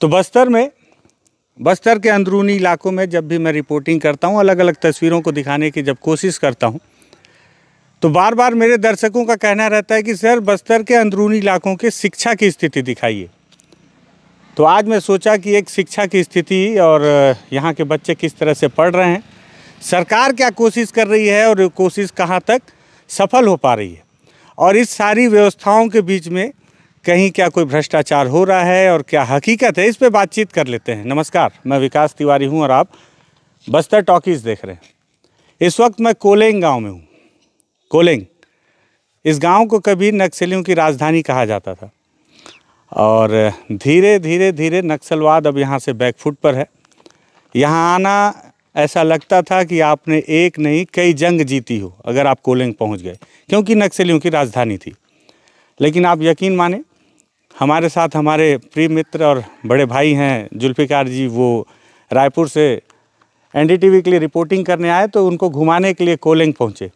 तो बस्तर में बस्तर के अंदरूनी इलाकों में जब भी मैं रिपोर्टिंग करता हूँ अलग अलग तस्वीरों को दिखाने की जब कोशिश करता हूँ तो बार बार मेरे दर्शकों का कहना रहता है कि सर बस्तर के अंदरूनी इलाकों के शिक्षा की स्थिति दिखाइए तो आज मैं सोचा कि एक शिक्षा की स्थिति और यहाँ के बच्चे किस तरह से पढ़ रहे हैं सरकार क्या कोशिश कर रही है और कोशिश कहाँ तक सफल हो पा रही है और इस सारी व्यवस्थाओं के बीच में कहीं क्या कोई भ्रष्टाचार हो रहा है और क्या हकीकत है इस पर बातचीत कर लेते हैं नमस्कार मैं विकास तिवारी हूँ और आप बस्तर टॉकीज़ देख रहे हैं इस वक्त मैं कोलेंग गाँव में हूँ कोलेंग इस गांव को कभी नक्सलियों की राजधानी कहा जाता था और धीरे धीरे धीरे नक्सलवाद अब यहाँ से बैकफुट पर है यहाँ आना ऐसा लगता था कि आपने एक नहीं कई जंग जीती हो अगर आप कोलेंग पहुँच गए क्योंकि नक्सलियों की राजधानी थी लेकिन आप यकीन माने हमारे साथ हमारे प्रिय मित्र और बड़े भाई हैं जुल्फ़िकार जी वो रायपुर से एनडीटीवी के लिए रिपोर्टिंग करने आए तो उनको घुमाने के लिए कोलिंग पहुँचे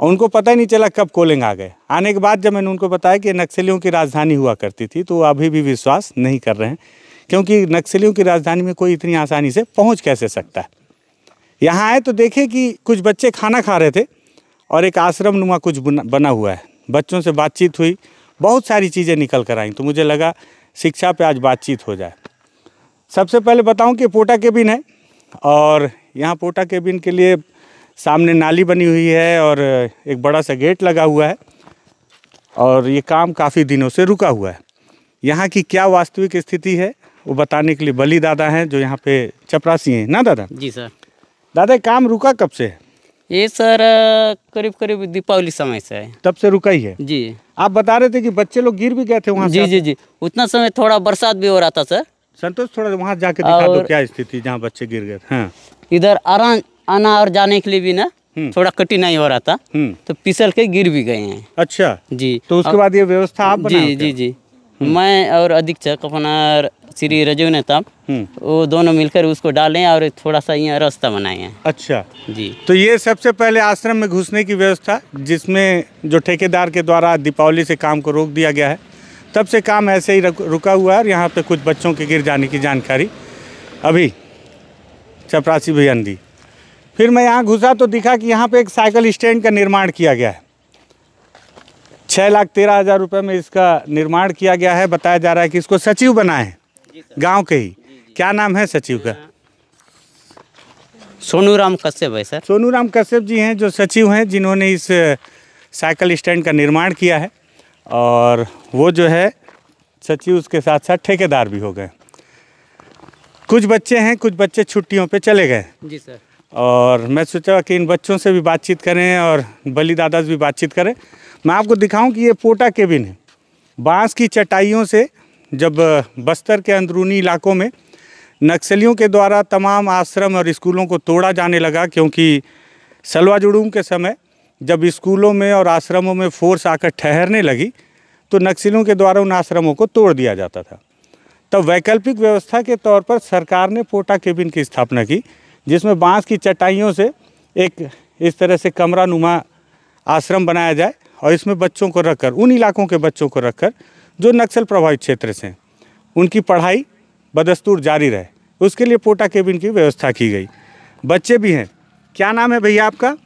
और उनको पता ही नहीं चला कब कोलिंग आ गए आने के बाद जब मैंने उनको बताया कि नक्सलियों की राजधानी हुआ करती थी तो वो अभी भी विश्वास नहीं कर रहे हैं क्योंकि नक्सलियों की राजधानी में कोई इतनी आसानी से पहुँच कैसे सकता है यहाँ आए तो देखे कि कुछ बच्चे खाना खा रहे थे और एक आश्रम नुमा कुछ बना हुआ है बच्चों से बातचीत हुई बहुत सारी चीज़ें निकल कर आई तो मुझे लगा शिक्षा पे आज बातचीत हो जाए सबसे पहले बताऊं कि पोटा केबिन है और यहाँ पोटा केबिन के लिए सामने नाली बनी हुई है और एक बड़ा सा गेट लगा हुआ है और ये काम काफ़ी दिनों से रुका हुआ है यहाँ की क्या वास्तविक स्थिति है वो बताने के लिए बली दादा हैं जो यहाँ पे चपरासी हैं ना दादा जी सर दादा काम रुका कब से है ये सर करीब करीब दीपावली समय से है तब से रुका ही है जी आप बता रहे थे कि बच्चे लोग गिर भी गए थे वहाँ जी जी जी उतना समय थोड़ा बरसात भी हो रहा था सर संतोष थोड़ा वहाँ जाके दिखा दो क्या स्थिति जहाँ बच्चे गिर गए थे हाँ। इधर आराम आना और जाने के लिए भी ना हम्म। थोड़ा कठिनाई हो रहा था हम्म। तो पिसल के गिर भी गए हैं अच्छा जी तो उसके बाद ये व्यवस्था आप जी जी जी हम्म। मैं और अधीक्षक अपना श्री रजू नेताब हम्म। वो दोनों मिलकर उसको डालें और थोड़ा सा यहाँ रास्ता बनाए हैं अच्छा जी तो ये सबसे पहले आश्रम में घुसने की व्यवस्था जिसमें जो ठेकेदार के द्वारा दीपावली से काम को रोक दिया गया है तब से काम ऐसे ही रुका हुआ है और यहाँ पे कुछ बच्चों के गिर जाने की जानकारी अभी चपरासी भैया दी फिर मैं यहाँ घुसा तो दिखा कि यहाँ पे एक साइकिल स्टैंड का निर्माण किया गया है छः लाख तेरह हज़ार रुपये में इसका निर्माण किया गया है बताया जा रहा है कि इसको सचिव बना है गाँव के ही क्या नाम है सचिव का सोनू राम कश्यप है सर सोनू राम कश्यप जी हैं जो सचिव हैं जिन्होंने इस साइकिल स्टैंड का निर्माण किया है और वो जो है सचिव उसके साथ साथ ठेकेदार भी हो गए कुछ बच्चे हैं कुछ बच्चे छुट्टियों पे चले गए जी सर और मैं सोचा कि इन बच्चों से भी बातचीत करें और बली दादा से भी बातचीत करें मैं आपको दिखाऊं कि ये पोटा केबिन है बांस की चटाइयों से जब बस्तर के अंदरूनी इलाकों में नक्सलियों के द्वारा तमाम आश्रम और स्कूलों को तोड़ा जाने लगा क्योंकि सलवा जुड़ूम के समय जब स्कूलों में और आश्रमों में फोर्स आकर ठहरने लगी तो नक्सलियों के द्वारा उन आश्रमों को तोड़ दिया जाता था तब वैकल्पिक व्यवस्था के तौर पर सरकार ने पोटा केबिन की स्थापना की जिसमें बांस की चटाइयों से एक इस तरह से कमरा नुमा आश्रम बनाया जाए और इसमें बच्चों को रखकर उन इलाकों के बच्चों को रखकर जो नक्सल प्रभावित क्षेत्र से हैं उनकी पढ़ाई बदस्तूर जारी रहे उसके लिए पोटा केबिन की व्यवस्था की गई बच्चे भी हैं क्या नाम है भैया आपका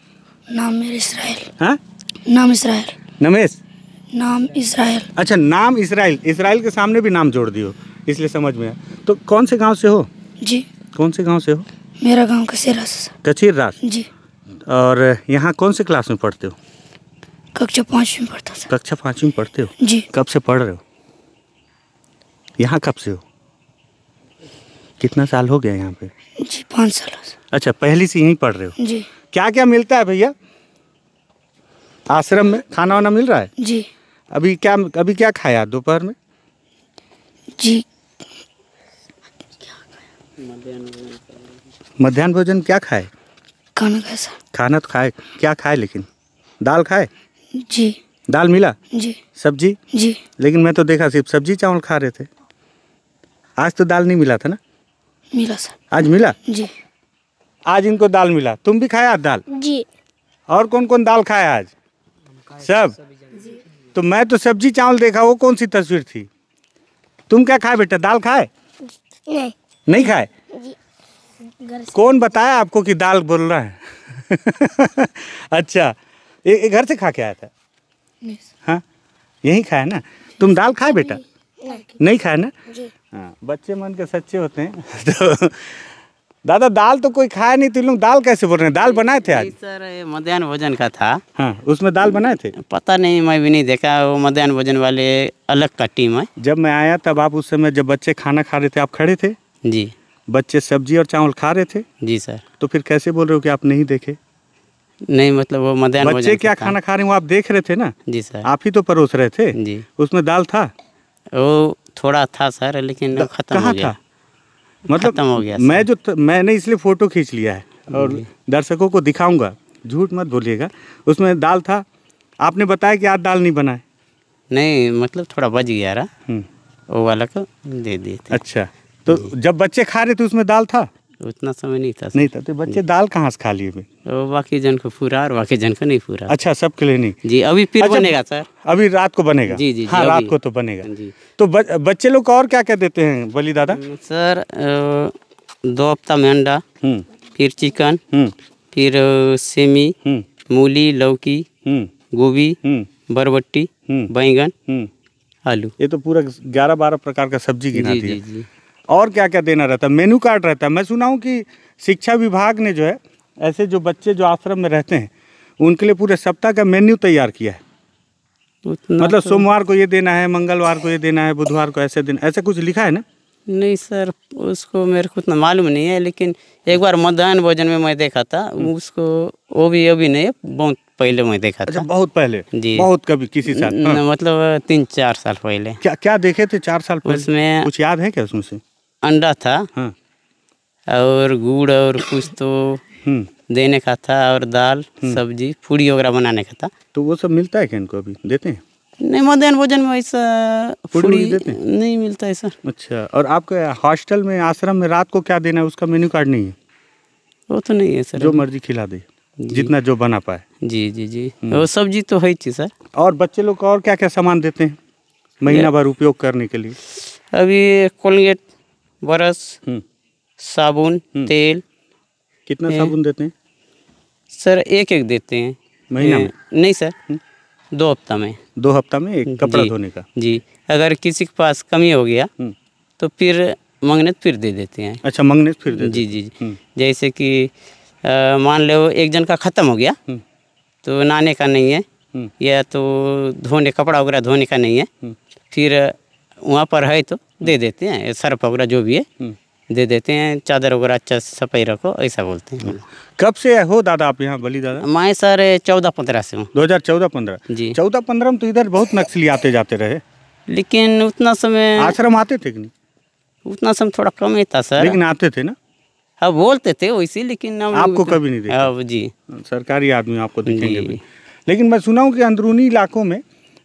नाम इसराइल हाँ नाम इसराइल नमेश नाम इसराइल अच्छा नाम इसराइल इसराइल के सामने भी नाम जोड़ दियो इसलिए समझ में आया तो कौन से गांव से हो जी कौन से गांव से हो मेरा गांव कचीर कचीर रास जी और यहाँ कौन से क्लास में पढ़ते हो कक्षा पांचवी में पढ़ता था कक्षा पाँचवीं में पढ़ते हो जी कब से पढ़ रहे हो यहाँ कब से हो कितना साल हो गया यहाँ पे जी पाँच साल अच्छा पहली से यहीं पढ़ रहे हो जी क्या क्या मिलता है भैया आश्रम में खाना वाना मिल रहा है जी अभी क्या अभी क्या खाया दोपहर में जी मध्यान्ह भोजन क्या खाए खाना खाना तो खाए क्या खाए लेकिन दाल खाए जी दाल मिला जी सब्जी जी लेकिन मैं तो देखा सिर्फ सब्जी चावल खा रहे थे आज तो दाल नहीं मिला था ना मिला सर आज मिला जी आज इनको दाल मिला तुम भी खाया आज दाल जी और कौन कौन दाल खाया आज सब तो मैं तो सब्जी चावल देखा वो कौन सी तस्वीर थी तुम क्या खाए बेटा दाल खाए नहीं नहीं खाए कौन बताया आपको कि दाल बोल रहा है अच्छा ये, घर से खा के आया था हाँ यही खाया ना तुम दाल खाए बेटा नहीं, नहीं खाया ना हाँ बच्चे मन के सच्चे होते हैं तो दादा दाल तो कोई खाया नहीं तो लोग दाल कैसे बोल रहे हैं दाल बनाए थे आज सर मध्यान्ह भोजन का था हाँ उसमें दाल बनाए थे पता नहीं मैं भी नहीं देखा वो मध्यान्ह भोजन वाले अलग का टीम है जब मैं आया तब आप उस समय जब बच्चे खाना खा रहे थे आप खड़े थे जी बच्चे सब्जी और चावल खा रहे थे जी सर तो फिर कैसे बोल रहे हो कि आप नहीं देखे नहीं मतलब वो मध्यान्ह बच्चे क्या खाना खा रहे हैं वो आप देख रहे थे ना जी सर आप ही तो परोस रहे थे जी उसमें दाल था वो थोड़ा था सर लेकिन खत्म हो गया था? मतलब खत्म हो गया मैं जो मैंने इसलिए फ़ोटो खींच लिया है और दर्शकों को दिखाऊंगा झूठ मत बोलिएगा उसमें दाल था आपने बताया कि आज दाल नहीं बनाए नहीं मतलब थोड़ा बच गया रहा हम्म। वो वाला को दे दिए अच्छा तो जब बच्चे खा रहे थे उसमें दाल था उतना समय नहीं था नहीं था तो बच्चे दाल कहाँ से खा लिए बाकी जन को पूरा और बाकी जन को नहीं पूरा अच्छा के लिए नहीं जी अभी फिर अच्छा, बनेगा सर अभी रात को बनेगा जी जी हाँ रात को तो बनेगा जी तो बच्चे लोग और क्या क्या देते हैं बलि दादा हम्म, सर दो हफ्ता में अंडा हम्म। फिर चिकन हम्म। फिर सेमी मूली लौकी गोभी बरबट्टी बैंगन आलू ये तो पूरा ग्यारह बारह प्रकार का सब्जी गिना दिया और क्या क्या देना रहता है मेनू कार्ड रहता है मैं सुना हूँ कि शिक्षा विभाग ने जो है ऐसे जो बच्चे जो आश्रम में रहते हैं उनके लिए पूरे सप्ताह का मेन्यू तैयार किया है तो मतलब तो- सोमवार को ये देना है मंगलवार को ये देना है बुधवार को ऐसे देना ऐसा कुछ लिखा है ना नहीं सर उसको मेरे को उतना मालूम नहीं है लेकिन एक बार मध्यान्ह भोजन में मैं देखा था हम्म। उसको वो भी अभी नहीं बहुत पहले मैं देखा अच्छा, था बहुत पहले जी बहुत कभी किसी साल हाँ। मतलब तीन चार साल पहले क्या क्या देखे थे चार साल पहले उसमें कुछ याद है क्या उसमें से अंडा था हाँ। और गुड़ और कुछ तो हाँ। देने का था और दाल हाँ। सब्जी पूड़ी वगैरह बनाने का था तो वो सब मिलता है क्या इनको अभी देते हैं नहीं मध्यान भोजन में ऐसा पूड़ी देते हैं नहीं मिलता है सर अच्छा और आपके हॉस्टल में आश्रम में रात को क्या देना है उसका मेन्यू कार्ड नहीं है वो तो नहीं है सर जो मर्जी खिला दे जितना जो बना पाए जी जी जी हाँ। वो सब्जी तो है ही सर और बच्चे लोग को और क्या क्या सामान देते हैं महीना भर उपयोग करने के लिए अभी कोलगेट ब्रश हम्म। साबुन हम्म। तेल कितना साबुन देते हैं सर एक एक देते हैं महीना में नहीं सर हम्म। दो हफ्ता में दो हफ्ता में एक कपड़ा धोने का जी अगर किसी के पास कमी हो गया तो फिर मंगने फिर दे देते हैं अच्छा मंगने फिर दे जी जी जी जैसे कि मान लो एक जन का ख़त्म हो गया तो नहाने का नहीं है या तो धोने कपड़ा वगैरह धोने का नहीं है फिर वहाँ पर है तो दे हम्म। देते हैं सर्फ वगैरह जो भी है हम्म। दे देते हैं चादर वगैरह अच्छा सफाई रखो ऐसा बोलते हैं हम्म। कब से हो दादा आप यहाँ बली दादा मैं सर चौदह पंद्रह से हूँ दो हज़ार चौदह पंद्रह जी चौदह पंद्रह में तो इधर बहुत नक्सली आते जाते रहे लेकिन उतना समय आश्रम आते थे कि नहीं उतना समय थोड़ा कम ही था सर लेकिन आते थे ना हाँ बोलते थे वैसे लेकिन आपको कभी नहीं देखा जी सरकारी आदमी आपको देखेंगे लेकिन मैं सुना हूँ कि अंदरूनी इलाकों में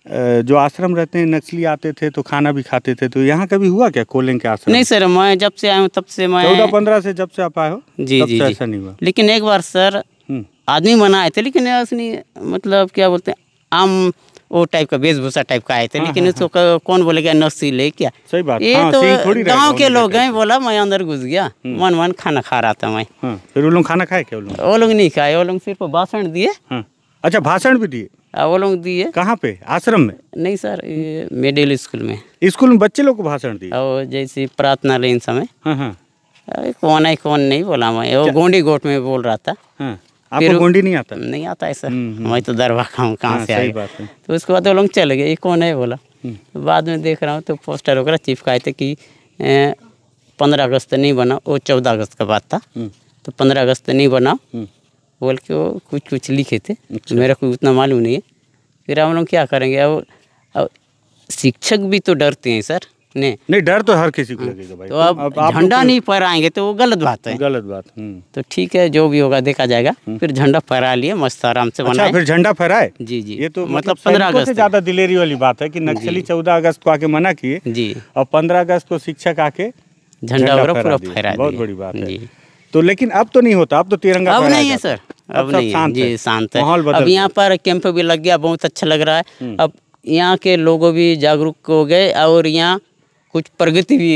जो आश्रम रहते हैं नक्सली आते थे तो खाना भी खाते थे तो यहाँ कभी हुआ क्या कोलिंग के आश्रम नहीं सर मैं जब से आया हूँ तब से मैं चौदह पंद्रह से जब से आप आए हो जी तब जी, से ऐसा नहीं हुआ लेकिन एक बार सर हम्म। आदमी आए थे लेकिन उसने मतलब क्या बोलते हैं आम वो टाइप का वेशभूषा टाइप का आए थे हाँ, लेकिन हाँ, उसको हाँ। कौन बोलेगा नसील ले क्या सही बात ये हाँ, तो गांव के लोग हैं बोला मैं अंदर घुस गया हम्म। मन मन खाना खा रहा था मैं फिर वो लोग खाना खाए क्या वो लोग नहीं खाए वो लोग सिर्फ भाषण दिए अच्छा भाषण भी दिए वो लोग दिए कहाँ पे आश्रम में नहीं सर मिडिल स्कूल में स्कूल में बच्चे लोग को भाषण दिए और जैसे प्रार्थना लेन समय हाँ, हाँ। कौन है कौन नहीं बोला मैं वो गोंडी गोट में बोल रहा था हाँ। आपको गोंडी नहीं आता नहीं आता है सर मैं हम्म, हम्म। तो दरवा का हूँ कहाँ से आई आए तो उसके बाद वो लोग चले गए ये कौन है बोला हम्म। बाद में देख रहा हूँ तो पोस्टर वगैरह चिपकाए थे कि पंद्रह अगस्त नहीं बना वो चौदह अगस्त का बात था तो पंद्रह अगस्त नहीं बना बोल के वो कुछ कुछ लिखे थे अच्छा। मेरा कोई उतना मालूम नहीं है फिर हम लोग क्या करेंगे अब अब शिक्षक भी तो डरते हैं सर नहीं नहीं डर तो हर किसी को हाँ। लगेगा भाई तो अब झंडा नहीं फहराएंगे तो वो गलत बात है गलत बात हम्म। तो ठीक है जो भी होगा देखा जाएगा हम्म। फिर झंडा फहरा लिए मस्त आराम से अच्छा, फिर झंडा फहराए जी जी ये तो मतलब, मतलब पंद्रह अगस्त से ज्यादा दिलेरी वाली बात है कि नक्सली चौदह अगस्त को आके मना किए जी और पंद्रह अगस्त को शिक्षक आके झंडा फहरा बहुत बड़ी बात है तो लेकिन अब तो नहीं होता अब तो तिरंगा अब नहीं है सर अब नहीं जी शांत है अब यहाँ पर कैंप भी लग गया बहुत अच्छा लग रहा है हम्म। अब यहाँ के लोगों भी जागरूक हो गए और यहाँ कुछ प्रगति भी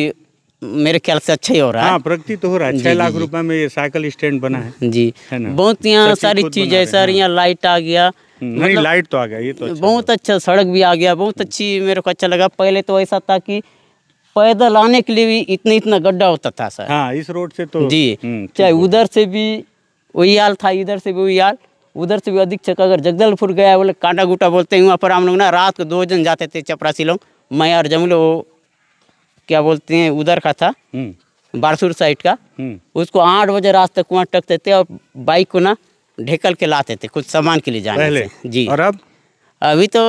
मेरे ख्याल से अच्छा ही हो रहा है हाँ, प्रगति तो हो रहा है छह लाख रुपए में ये साइकिल स्टैंड बना है जी है बहुत यहाँ सारी चीज है सर यहाँ हाँ। लाइट आ गया हम्म, नहीं मतलब लाइट तो आ गया ये तो अच्छा बहुत अच्छा सड़क भी आ गया बहुत अच्छी मेरे को अच्छा लगा पहले तो ऐसा था की पैदल आने के लिए भी इतना इतना गड्ढा होता था सर हाँ इस रोड से तो जी हम्म, चाहे उधर से भी वही हाल था इधर से भी वही हाल उधर से भी अधिक चक अगर जगदलपुर गया बोले कांटा गुटा बोलते हैं वहाँ पर हम लोग ना रात को दो जन जाते थे चपरासी लोग मैं और जमले क्या बोलते हैं उधर का था हम्म। बारसूर साइड का हम्म। उसको आठ बजे रास्ते वहाँ टकते थे और बाइक को ना ढेकल के लाते थे कुछ सामान के लिए जाने जी और अब अभी तो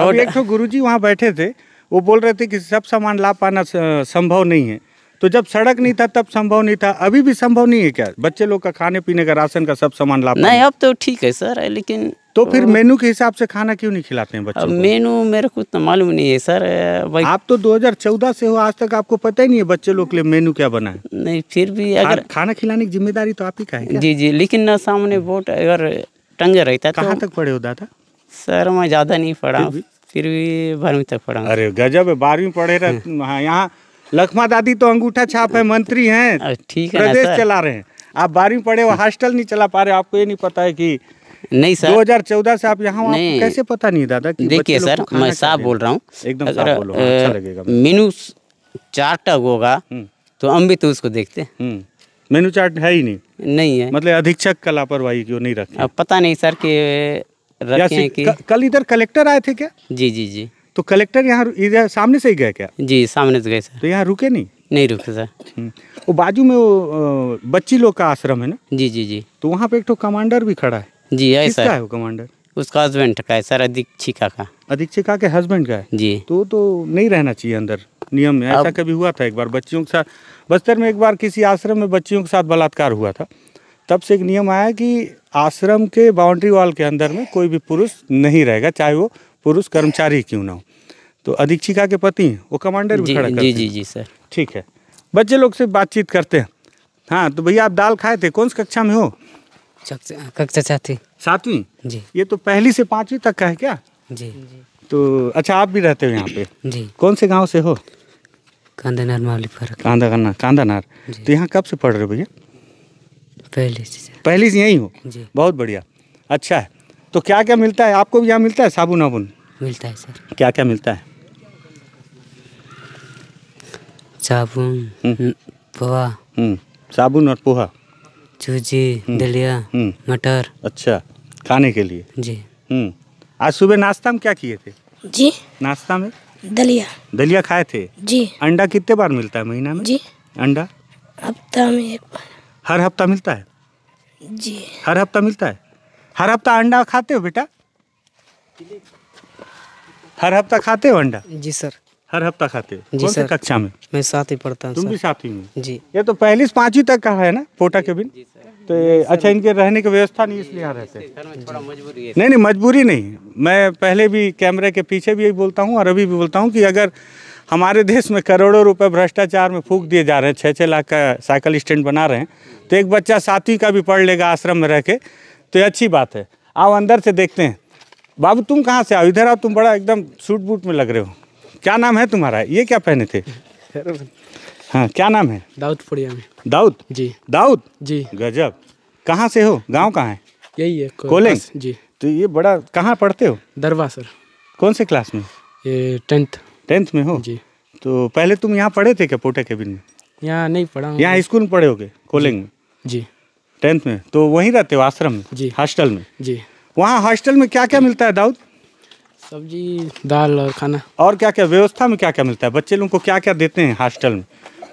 रोड तो गुरु जी वहाँ बैठे थे वो बोल रहे थे कि सब सामान ला पाना संभव नहीं है तो जब सड़क नहीं था तब संभव नहीं था अभी भी संभव नहीं है क्या बच्चे लोग का खाने पीने का राशन का सब सामान ला नहीं अब तो ठीक है सर लेकिन तो फिर मेनू के हिसाब से खाना क्यों नहीं खिलाते हैं बच्चों मेनू मेरे को तो मालूम नहीं है सर भाई आप तो 2014 से हो आज तक आपको पता ही नहीं है बच्चे लोग के लिए मेनू क्या बना है नहीं फिर भी अगर खाना खिलाने की जिम्मेदारी तो आप ही का है जी जी लेकिन ना सामने वोट अगर टंगे रहता कहाँ तो- तक पड़े हो दादा सर मैं ज़्यादा नहीं पढ़ा फिर भी बारहवीं तक पढ़ा अरे गजब है बारहवीं पढ़े रहे हाँ। हाँ, यहाँ लखमा दादी तो अंगूठा छाप है मंत्री हैं ठीक है प्रदेश चला रहे हैं आप बारहवीं पढ़े हो हॉस्टल नहीं चला पा रहे आपको ये नहीं पता है कि नहीं सर 2014 से आप यहाँ कैसे पता नहीं दादा देखिए सर मैं साफ बोल रहा हूँ एकदम साफ बोलो हाँ, अच्छा होगा हम्म। तो हम भी तो उसको देखते हम्म। मेनू चार्ट है ही नहीं नहीं है मतलब अधीक्षक का लापरवाही क्यों नहीं रखा पता नहीं सर कि रखे हैं कि कल इधर कलेक्टर आए थे क्या जी जी जी तो कलेक्टर यहाँ इधर सामने से ही गए क्या जी सामने से गए सर तो यहाँ रुके नहीं नहीं रुके सर हम्म। वो बाजू में वो बच्ची लोग का आश्रम है ना जी जी जी तो वहाँ पे एक तो कमांडर भी खड़ा है जी है सर है वो कमांडर उसका हस्बैंड का है सर अधीक्षिका का अधीक्षिका के हस्बैंड का है जी तो तो नहीं रहना चाहिए अंदर नियम में ऐसा कभी हुआ था एक बार बच्चियों के साथ बस्तर में एक बार किसी आश्रम में बच्चियों के साथ बलात्कार हुआ था तब से एक नियम आया कि आश्रम के बाउंड्री वॉल के अंदर में कोई भी पुरुष नहीं रहेगा चाहे वो पुरुष कर्मचारी क्यों ना हो तो अधीक्षिका के पति वो कमांडर भी खड़ा जी जी जी सर ठीक है बच्चे लोग से बातचीत करते हैं हाँ तो भैया आप दाल खाए थे कौन सी कक्षा में हो कक्षा सातवीं सातवीं जी ये तो पहली से पांचवी तक का है क्या जी तो अच्छा आप भी रहते हो यहाँ पे जी कौन से गांव से हो कांदानार मावली कांदा कांदानार तो यहाँ कब से पढ़ रहे हो भैया पहले से पहले से यहीं हो बहुत बढ़िया अच्छा है तो क्या क्या मिलता है आपको भी यहाँ मिलता है साबुन वाबुन मिलता है सर क्या क्या मिलता है साबुन हम्म। पोहा हम्म। साबुन और पोहा चूजी हम्म। दलिया मटर अच्छा खाने के लिए जी आज सुबह नाश्ता में क्या किए थे जी नाश्ता में दलिया दलिया खाए थे जी अंडा कितने बार मिलता है महीना में जी अंडा हफ्ता में एक बार हर हफ्ता मिलता है जी हर हफ्ता मिलता है हर हफ्ता अंडा खाते हो बेटा हर हफ्ता खाते हो अंडा जी सर हर हफ्ता खाते हो जी सर कक्षा में मैं साथ ही पढ़ता हूँ तुम भी साथ ही हो जी ये तो पहली से पांचवी तक का है ना पोटा के बिन तो अच्छा इनके रहने की व्यवस्था नहीं इसलिए यहाँ रहते नहीं नहीं मजबूरी नहीं मैं पहले भी कैमरे के पीछे भी यही बोलता हूँ और अभी भी बोलता हूँ कि अगर हमारे देश में करोड़ों रुपए भ्रष्टाचार में फूक दिए जा रहे हैं छः छः लाख का साइकिल स्टैंड बना रहे हैं तो एक बच्चा साथी का भी पढ़ लेगा आश्रम में रह के तो ये अच्छी बात है आओ अंदर से देखते हैं बाबू तुम कहाँ से आओ इधर आओ तुम बड़ा एकदम सूट बूट में लग रहे हो क्या नाम है तुम्हारा ये क्या पहने थे हाँ क्या नाम है दाऊद पुड़िया में दाऊद जी दाऊद जी गजब कहाँ से हो गांव कहाँ है यही है कॉलेज जी तो ये बड़ा कहाँ पढ़ते हो दरवा सर कौन से क्लास में ये टेंथ टेंथ में हो जी तो पहले तुम यहाँ पढ़े थे क्या पोटा केबिन में यहाँ नहीं पढ़ा यहाँ स्कूल में पढ़े हो गए कोलिंग में जी टेंथ में तो वहीं रहते हो आश्रम में जी हॉस्टल में जी वहाँ हॉस्टल में क्या क्या मिलता है दाऊद सब्जी दाल और खाना और क्या क्या व्यवस्था में क्या क्या मिलता है बच्चे लोगों को क्या क्या देते हैं हॉस्टल में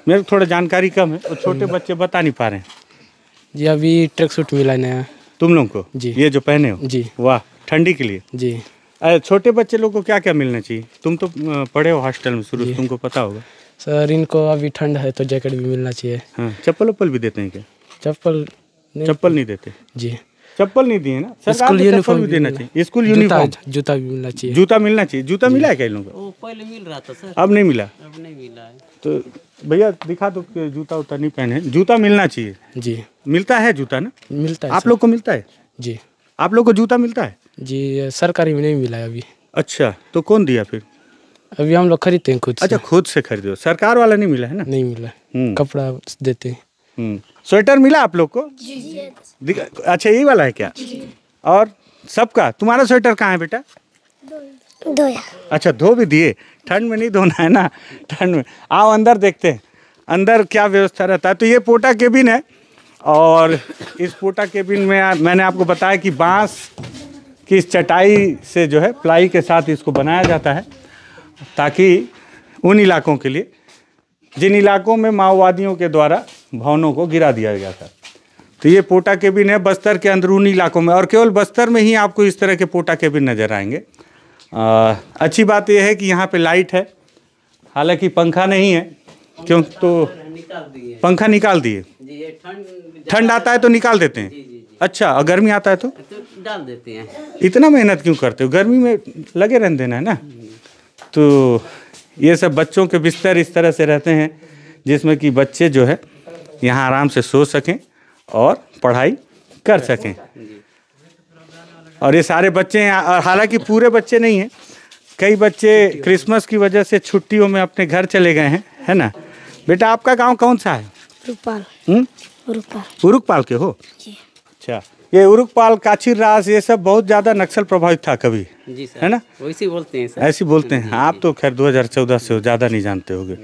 मेरे को थोड़ा जानकारी कम है और छोटे हम्म। बच्चे बता नहीं पा रहे हैं जी अभी ट्रैक सूट मिला नया तुम लोगों को जी ये जो पहने हो जी वाह ठंडी के लिए जी छोटे बच्चे लोग को क्या क्या मिलना चाहिए तुम तो पढ़े हो हॉस्टल में शुरू तुमको पता होगा सर इनको अभी ठंड है तो जैकेट भी मिलना चाहिए हाँ चप्पल उप्पल भी देते हैं क्या चप्पल चप्पल नहीं देते जी चप्पल नहीं दिए ना स्कूल तो यूनिफॉर्म भी देना चाहिए स्कूल यूनिफॉर्म जूता भी मिलना चाहिए जूता मिलना चाहिए जूता मिला है क्या लोगों को पहले मिल रहा था सर अब नहीं मिला अब नहीं मिला है तो भैया दिखा दो जूता उता नहीं पहने जूता मिलना चाहिए जी मिलता है जूता ना मिलता है आप लोग को मिलता है जी आप लोग को जूता मिलता है जी सरकारी में नहीं मिला है अभी अच्छा तो कौन दिया फिर अभी हम लोग खरीदते हैं खुद अच्छा खुद से खरीदो सरकार वाला नहीं मिला है ना नहीं मिला हम्म। कपड़ा देते हैं हम्म। स्वेटर मिला आप लोग को जी अच्छा यही वाला है क्या और सबका तुम्हारा स्वेटर कहाँ है बेटा अच्छा धो भी दिए ठंड में नहीं धोना है ना ठंड में आओ अंदर देखते हैं अंदर क्या व्यवस्था रहता है तो ये पोटा केबिन है और इस पोटा केबिन में मैंने आपको बताया कि बांस कि इस चटाई से जो है प्लाई के साथ इसको बनाया जाता है ताकि उन इलाकों के लिए जिन इलाकों में माओवादियों के द्वारा भवनों को गिरा दिया गया था तो ये पोटा केबिन है बस्तर के अंदरूनी इलाकों में और केवल बस्तर में ही आपको इस तरह के पोटा केबिन नज़र आएंगे आ, अच्छी बात यह है कि यहाँ पे लाइट है हालांकि पंखा नहीं है क्यों तो पंखा निकाल दिए ठंड आता है तो निकाल देते हैं अच्छा और गर्मी आता है तो? तो, डाल देते हैं इतना मेहनत क्यों करते हो गर्मी में लगे रहने देना है ना तो ये सब बच्चों के बिस्तर इस तरह से रहते हैं जिसमें कि बच्चे जो है यहाँ आराम से सो सकें और पढ़ाई कर सकें और ये सारे बच्चे हैं और हालांकि पूरे बच्चे नहीं हैं कई बच्चे क्रिसमस की वजह से छुट्टियों में अपने घर चले गए हैं है ना बेटा आपका गांव कौन सा है रुपाल हम्म? रुकपाल के हो अच्छा ये उरुकपाल काचिर रास ये सब बहुत ज़्यादा नक्सल प्रभावित था कभी जी सर है ना वैसे बोलते हैं ऐसे बोलते हैं आप तो खैर 2014 से ज़्यादा नहीं जानते हो हम्म।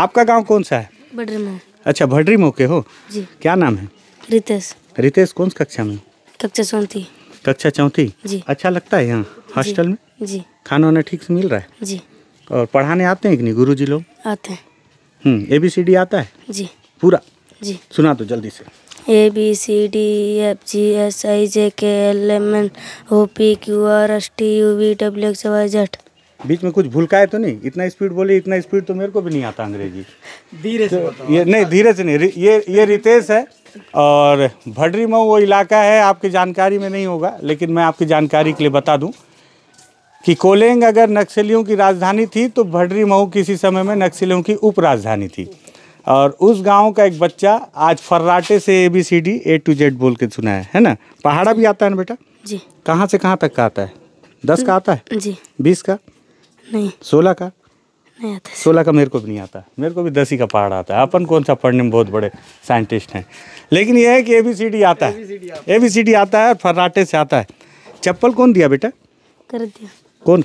आपका गांव कौन सा है बडरीमो अच्छा बडरीमो के हो जी क्या नाम है रितेश रितेश कौन सा कक्षा में कक्षा चौथी कक्षा चौथी अच्छा लगता है यहाँ हॉस्टल में जी खाना वाना ठीक से मिल रहा है जी और पढ़ाने आते हैं कि नहीं गुरु जी लोग आते हैं ए बी सी डी आता है जी पूरा जी सुना दो जल्दी से A B C D E F G S I J K L M N O P Q R S T U V W X Y Z बीच में कुछ भूल का है तो नहीं इतना स्पीड बोले इतना स्पीड तो मेरे को भी नहीं आता अंग्रेजी धीरे से तो ये नहीं धीरे से नहीं ये ये रितेश है और भडरी मऊ वो इलाका है आपकी जानकारी में नहीं होगा लेकिन मैं आपकी जानकारी के लिए बता दूं कि कोलेंग अगर नक्सलियों की राजधानी थी तो भडरी मऊ किसी समय में नक्सलियों की उप राजधानी थी और उस गांव का एक बच्चा आज फर्राटे से A B C D A to Z बोल के सुना है है ना पहाड़ा भी आता है ना बेटा जी कहाँ से कहाँ तक का आता है दस का आता है जी बीस का नहीं सोलह का नहीं सोलह का मेरे को भी नहीं आता मेरे को भी दस ही का पहाड़ आता है अपन कौन सा पढ़ने में बहुत बड़े साइंटिस्ट हैं लेकिन यह है कि ए बी सी डी आता है ए बी सी डी आता है और फर्राटे से आता है चप्पल कौन दिया बेटा कर दिया कौन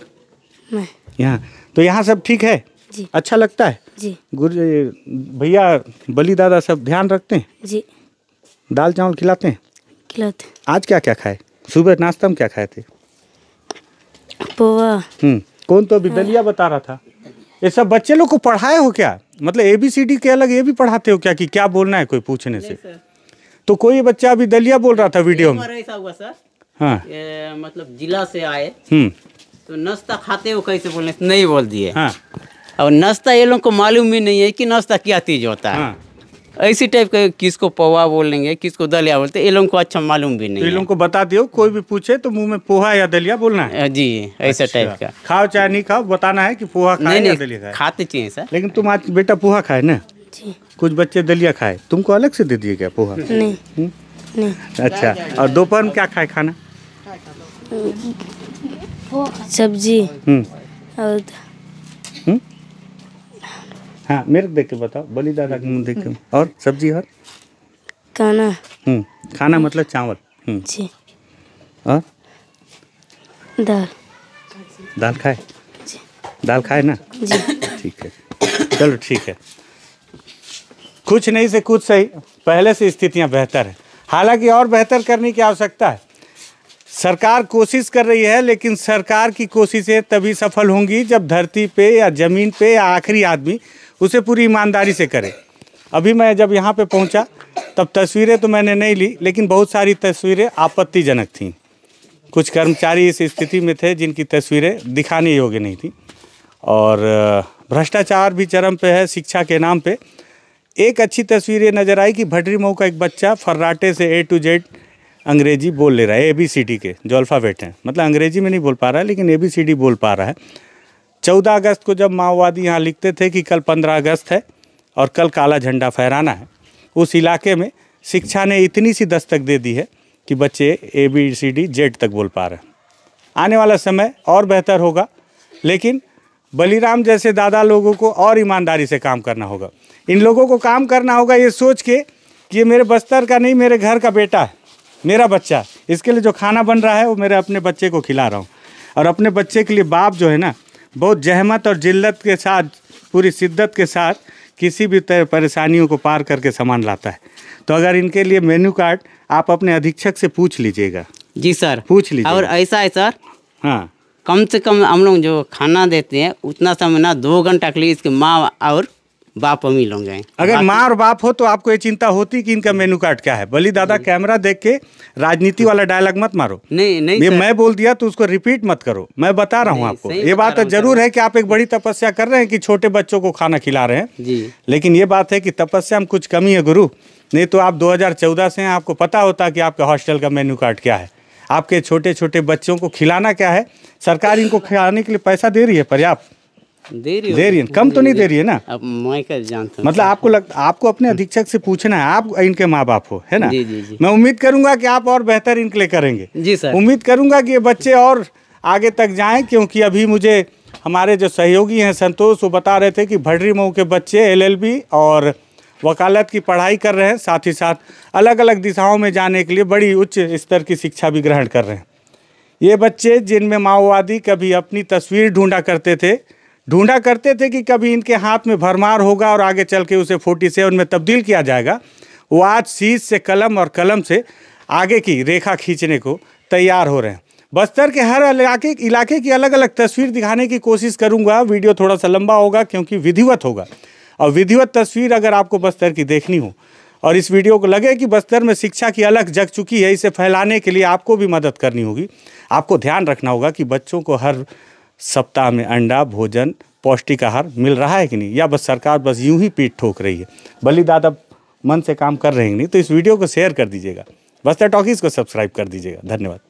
मैं यहाँ तो यहाँ सब ठीक है जी अच्छा लगता है जी गुरु भैया बली दादा सब ध्यान रखते हैं जी दाल चावल खिलाते हैं खिलाते आज क्या क्या खाए सुबह नाश्ता में क्या खाए थे पोहा हम्म, कौन तो अभी दलिया हाँ। बता रहा था ये सब बच्चे लोग को पढ़ाए हो क्या मतलब ए बी सी डी के अलग ये भी पढ़ाते हो क्या कि क्या बोलना है कोई पूछने से तो कोई बच्चा अभी दलिया बोल रहा था वीडियो में हाँ मतलब जिला से आए हम्म। तो नाश्ता खाते हो कैसे बोलने नहीं बोल दिए हाँ और नाश्ता ये लोग को मालूम भी नहीं है कि नाश्ता क्या चीज़ होता है हाँ। ऐसी टाइप का किसको पोहा बोलेंगे किसको दलिया बोलते ये लोगों को अच्छा मालूम भी नहीं तो ये लोगों को बता दियो कोई भी पूछे तो मुंह में पोहा या दलिया बोलना है जी ऐसा अच्छा। टाइप का खाओ चाहे नहीं खाओ बताना है कि पोहा खाए नहीं दलिया खाए खाते चाहिए सर लेकिन तुम आज बेटा पोहा खाए ना कुछ बच्चे दलिया खाए तुमको अलग से दे दिए क्या पोहा हम्म? अच्छा और दोपहर में क्या खाए खाना सब्जी हम्म। और हम्म? हाँ मेरे देख के बताओ बलि दादा के मुँह देख के हम्म। और सब्जी और खाना हम्म खाना मतलब चावल हम्म जी और दाल दाल खाए जी दाल खाए ना जी ठीक है चलो ठीक है कुछ नहीं से कुछ सही पहले से स्थितियां बेहतर है हालांकि और बेहतर करने की आवश्यकता है सरकार कोशिश कर रही है लेकिन सरकार की कोशिशें तभी सफल होंगी जब धरती पे या ज़मीन पे या आखिरी आदमी उसे पूरी ईमानदारी से करें अभी मैं जब यहाँ पे पहुँचा तब तस्वीरें तो मैंने नहीं ली लेकिन बहुत सारी तस्वीरें आपत्तिजनक थीं कुछ कर्मचारी इस स्थिति में थे जिनकी तस्वीरें दिखाने योग्य नहीं थी और भ्रष्टाचार भी चरम पे है शिक्षा के नाम पे एक अच्छी तस्वीर ये नज़र आई कि भटरी मऊ का एक बच्चा फर्राटे से ए टू जेड अंग्रेजी बोल ले रहा है ए बी सी डी के जो अल्फ़ाबेट हैं मतलब अंग्रेजी में नहीं बोल पा रहा है लेकिन ए बी सी डी बोल पा रहा है चौदह अगस्त को जब माओवादी यहाँ लिखते थे कि कल पंद्रह अगस्त है और कल काला झंडा फहराना है उस इलाके में शिक्षा ने इतनी सी दस्तक दे दी है कि बच्चे A B C D Z तक बोल पा रहे हैं आने वाला समय और बेहतर होगा लेकिन बलिराम जैसे दादा लोगों को और ईमानदारी से काम करना होगा इन लोगों को काम करना होगा ये सोच के कि ये मेरे बस्तर का नहीं मेरे घर का बेटा है मेरा बच्चा इसके लिए जो खाना बन रहा है वो मेरे अपने बच्चे को खिला रहा हूँ और अपने बच्चे के लिए बाप जो है ना बहुत जहमत और जिल्लत के साथ पूरी शिद्दत के साथ किसी भी तरह परेशानियों को पार करके सामान लाता है तो अगर इनके लिए मेन्यू कार्ड आप अपने अधीक्षक से पूछ लीजिएगा जी सर पूछ लीजिए और ऐसा है सर हाँ कम से कम हम लोग जो खाना देते हैं उतना समय ना दो घंटा के लिए इसकी माँ और बाप अमीर लोग हैं अगर माँ और बाप हो तो आपको ये चिंता होती कि इनका मेनू कार्ड क्या है बलि दादा हम्म। कैमरा देख के राजनीति वाला डायलॉग मत मारो नहीं नहीं ये मैं बोल दिया तो उसको रिपीट मत करो मैं बता रहा हूँ आपको ये बात जरूर है कि आप एक बड़ी तपस्या कर रहे हैं कि छोटे बच्चों को खाना खिला रहे हैं लेकिन ये बात है कि तपस्या में कुछ कमी है गुरु नहीं तो आप 2014 से हैं आपको पता होता कि आपके हॉस्टल का मेन्यू कार्ड क्या है आपके छोटे छोटे बच्चों को खिलाना क्या है सरकार इनको खिलाने के लिए पैसा दे रही है पर्याप्त दे रही है कम तो नहीं दे रही है ना अब मैं जानता मतलब आपको लग आपको अपने अधीक्षक से पूछना है आप इनके माँ बाप हो है ना जी जी जी मैं उम्मीद करूंगा कि आप और बेहतर इनके लिए करेंगे जी सर उम्मीद करूंगा कि ये बच्चे और आगे तक जाएं क्योंकि अभी मुझे हमारे जो सहयोगी हैं संतोष वो बता रहे थे कि भडरी मऊ के बच्चे एल और वकालत की पढ़ाई कर रहे हैं साथ ही साथ अलग अलग दिशाओं में जाने के लिए बड़ी उच्च स्तर की शिक्षा भी ग्रहण कर रहे हैं ये बच्चे जिनमें माओवादी कभी अपनी तस्वीर ढूंढा करते थे ढूंढा करते थे कि कभी इनके हाथ में भरमार होगा और आगे चल के उसे फोर्टी सेवन में तब्दील किया जाएगा वो आज सीज से कलम और कलम से आगे की रेखा खींचने को तैयार हो रहे हैं बस्तर के हर इलाके इलाके की अलग अलग तस्वीर दिखाने की कोशिश करूंगा वीडियो थोड़ा सा लंबा होगा क्योंकि विधिवत होगा और विधिवत तस्वीर अगर आपको बस्तर की देखनी हो और इस वीडियो को लगे कि बस्तर में शिक्षा की अलग जग चुकी है इसे फैलाने के लिए आपको भी मदद करनी होगी आपको ध्यान रखना होगा कि बच्चों को हर सप्ताह में अंडा भोजन पौष्टिक आहार मिल रहा है कि नहीं या बस सरकार बस यूं ही पीठ ठोक रही है बल्ली दादा मन से काम कर रहे हैं नहीं तो इस वीडियो को शेयर कर दीजिएगा बस्तर टॉकीज़ को सब्सक्राइब कर दीजिएगा धन्यवाद